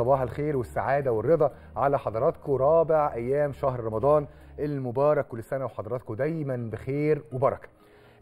صباح الخير والسعادة والرضا على حضراتكم رابع أيام شهر رمضان المبارك كل سنة وحضراتكم دايما بخير وبركة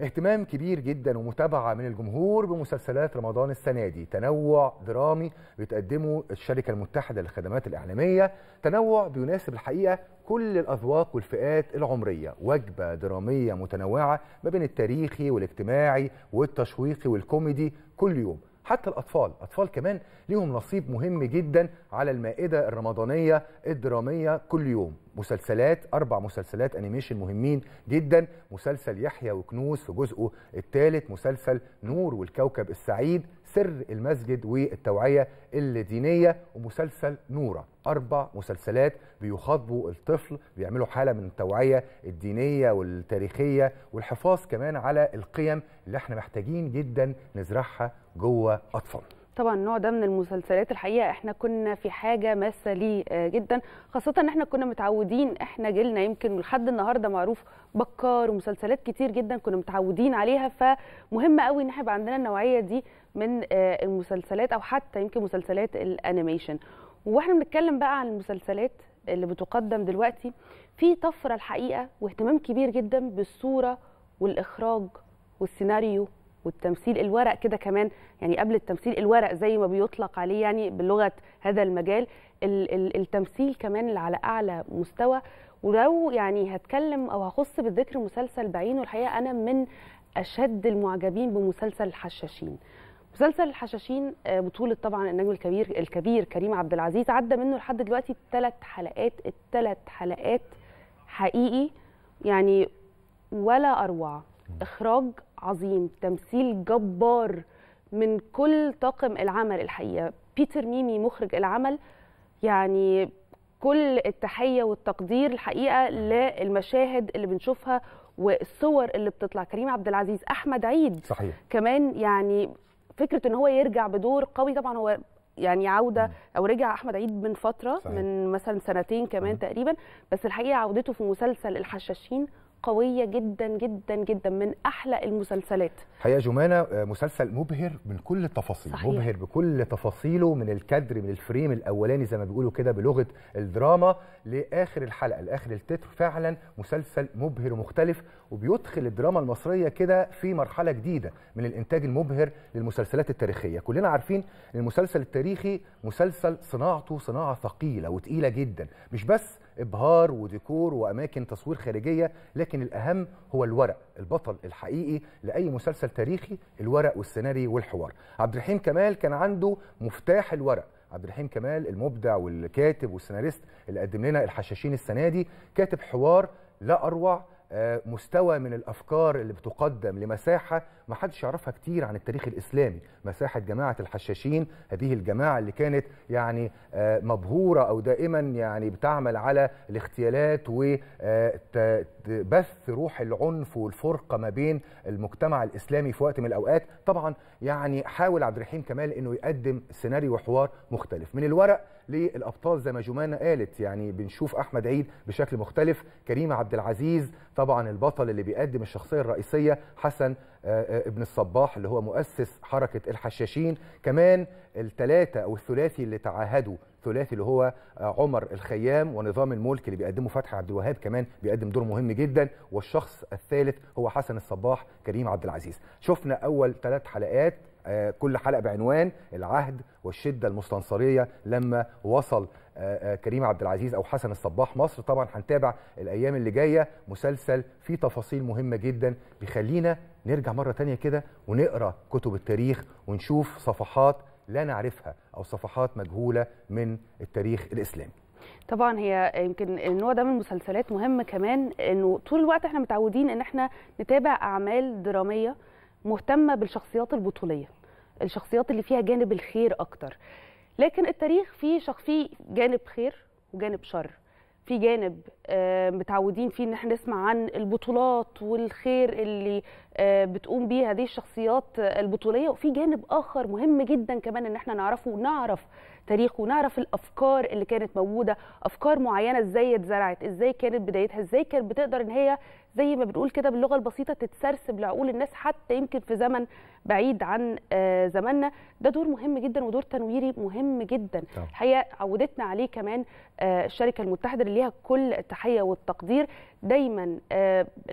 اهتمام كبير جدا ومتابعة من الجمهور بمسلسلات رمضان السنة دي تنوع درامي بتقدمه الشركة المتحدة للخدمات الإعلامية تنوع بيناسب الحقيقة كل الأذواق والفئات العمرية وجبة درامية متنوعة ما بين التاريخي والاجتماعي والتشويقي والكوميدي كل يوم حتى الاطفال اطفال كمان ليهم نصيب مهم جدا على المائده الرمضانيه الدراميه كل يوم مسلسلات اربع مسلسلات انيميشن مهمين جدا مسلسل يحيى وكنوز في جزءه الثالث مسلسل نور والكوكب السعيد سر المسجد والتوعية الدينية ومسلسل نورة أربع مسلسلات بيخاطبوا الطفل بيعملوا حالة من التوعية الدينية والتاريخية والحفاظ كمان على القيم اللي احنا محتاجين جدا نزرعها جوه أطفالنا طبعا النوع ده من المسلسلات الحقيقه احنا كنا في حاجه ماسه ليه آه، جدا خاصه ان احنا كنا متعودين احنا جيلنا يمكن لحد النهارده معروف بكار ومسلسلات كتير جدا كنا متعودين عليها فمهم قوي ان احنا يبقى عندنا النوعيه دي من آه، المسلسلات او حتى يمكن مسلسلات الانيميشن واحنا بنتكلم بقى عن المسلسلات اللي بتقدم دلوقتي في طفره الحقيقه واهتمام كبير جدا بالصوره والاخراج والسيناريو والتمثيل الورق كده كمان يعني قبل التمثيل الورق زي ما بيطلق عليه يعني بلغه هذا المجال التمثيل كمان على اعلى مستوى ولو يعني هتكلم او هخص بالذكر مسلسل بعينه الحقيقه انا من اشد المعجبين بمسلسل الحشاشين مسلسل الحشاشين آه، بطولة طبعا النجم الكبير الكبير كريم عبد العزيز عدى منه لحد دلوقتي ثلاث حلقات الثلاث حلقات حقيقي يعني ولا اروع اخراج عظيم تمثيل جبار من كل طاقم العمل الحقيقه بيتر ميمي مخرج العمل يعني كل التحيه والتقدير الحقيقه للمشاهد اللي بنشوفها والصور اللي بتطلع كريم عبد العزيز احمد عيد صحيح كمان يعني فكره ان هو يرجع بدور قوي طبعا هو يعني عوده او رجع احمد عيد من فتره صحيح. من مثلا سنتين كمان م. تقريبا بس الحقيقه عودته في مسلسل الحشاشين قويه جدا جدا جدا من احلى المسلسلات حقيقه جمانه آه، مسلسل مبهر من كل التفاصيل صحيح. مبهر بكل تفاصيله من الكادر من الفريم الاولاني زي ما بيقولوا كده بلغه الدراما لاخر الحلقه لاخر التتر فعلا مسلسل مبهر ومختلف وبيدخل الدراما المصريه كده في مرحله جديده من الانتاج المبهر للمسلسلات التاريخيه كلنا عارفين ان المسلسل التاريخي مسلسل صناعته صناعه ثقيله وتقيله جدا مش بس ابهار وديكور واماكن تصوير خارجيه لكن الاهم هو الورق البطل الحقيقي لاي مسلسل تاريخي الورق والسيناريو والحوار عبد الرحيم كمال كان عنده مفتاح الورق عبد الرحيم كمال المبدع والكاتب والسيناريست اللي قدم لنا الحشاشين السنه دي كاتب حوار لا اروع آه، مستوى من الافكار اللي بتقدم لمساحه ما حدش يعرفها كتير عن التاريخ الاسلامي مساحه جماعه الحشاشين هذه الجماعه اللي كانت يعني آه، مبهوره او دائما يعني بتعمل على الاغتيالات وبث آه، روح العنف والفرقه ما بين المجتمع الاسلامي في وقت من الاوقات طبعا يعني حاول عبد الرحيم كمال انه يقدم سيناريو وحوار مختلف من الورق للابطال زي ما جمانه قالت يعني بنشوف احمد عيد بشكل مختلف كريم عبد العزيز طبعا البطل اللي بيقدم الشخصيه الرئيسيه حسن آه، آه، ابن الصباح اللي هو مؤسس حركه الحشاشين كمان الثلاثه او الثلاثي اللي تعاهدوا ثلاثي اللي هو آه، عمر الخيام ونظام الملك اللي بيقدمه فتحي عبد الوهاب كمان بيقدم دور مهم جدا والشخص الثالث هو حسن الصباح كريم عبد العزيز شفنا اول ثلاث حلقات آه، كل حلقه بعنوان العهد والشده المستنصريه لما وصل آه، آه، كريم عبد العزيز او حسن الصباح مصر طبعا هنتابع الايام اللي جايه مسلسل فيه تفاصيل مهمه جدا بيخلينا نرجع مره تانية كده ونقرا كتب التاريخ ونشوف صفحات لا نعرفها او صفحات مجهوله من التاريخ الاسلامي طبعا هي يمكن النوع ده من المسلسلات مهم كمان انه طول الوقت احنا متعودين ان احنا نتابع اعمال دراميه مهتمه بالشخصيات البطوليه الشخصيات اللي فيها جانب الخير اكتر لكن التاريخ فيه شخص فيه جانب خير وجانب شر في جانب آه، متعودين فيه ان احنا نسمع عن البطولات والخير اللي آه، بتقوم بيه هذه الشخصيات البطوليه وفي جانب اخر مهم جدا كمان ان احنا نعرفه ونعرف تاريخه ونعرف الافكار اللي كانت موجوده افكار معينه ازاي اتزرعت ازاي كانت بدايتها ازاي كانت بتقدر ان هي زي ما بنقول كده باللغه البسيطه تتسرسب لعقول الناس حتى يمكن في زمن بعيد عن آه، زماننا ده دور مهم جدا ودور تنويري مهم جدا الحقيقه عودتنا عليه كمان آه، الشركه المتحده اللي ليها كل التحيه والتقدير دايما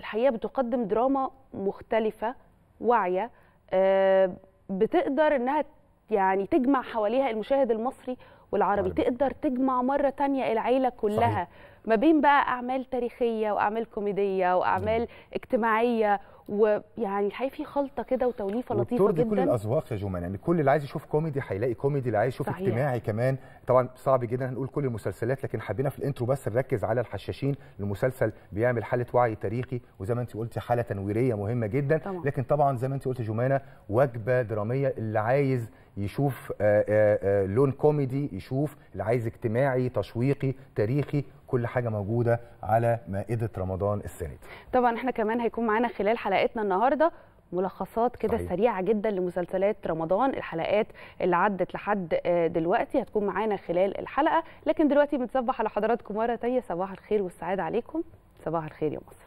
الحقيقه بتقدم دراما مختلفه واعيه آه، بتقدر انها يعني تجمع حواليها المشاهد المصري والعربي عربي. تقدر تجمع مره تانية العيله كلها صحيح. ما بين بقى اعمال تاريخيه واعمال كوميديه واعمال م. اجتماعيه ويعني الحقيقه في خلطه كده وتوليفه لطيفه جدا كل الاذواق يا جمان يعني كل اللي عايز يشوف كوميدي هيلاقي كوميدي اللي عايز يشوف صحيح. اجتماعي كمان طبعا صعب جدا هنقول كل المسلسلات لكن حبينا في الانترو بس نركز على الحشاشين المسلسل بيعمل حاله وعي تاريخي وزي ما انت قلتي حاله تنويريه مهمه جدا طبعا. لكن طبعا زي ما انت قلتي جمانه وجبه دراميه اللي عايز يشوف آه، آه، آه، لون كوميدي يشوف اللي عايز اجتماعي تشويقي تاريخي كل حاجه موجوده على مائده رمضان السنه دي طبعا احنا كمان هيكون معانا خلال حلقتنا النهارده ملخصات كده سريعه جدا لمسلسلات رمضان الحلقات اللي عدت لحد دلوقتي هتكون معانا خلال الحلقه لكن دلوقتي بنتصبح على حضراتكم مره تانيه صباح الخير والسعاده عليكم صباح الخير يا مصر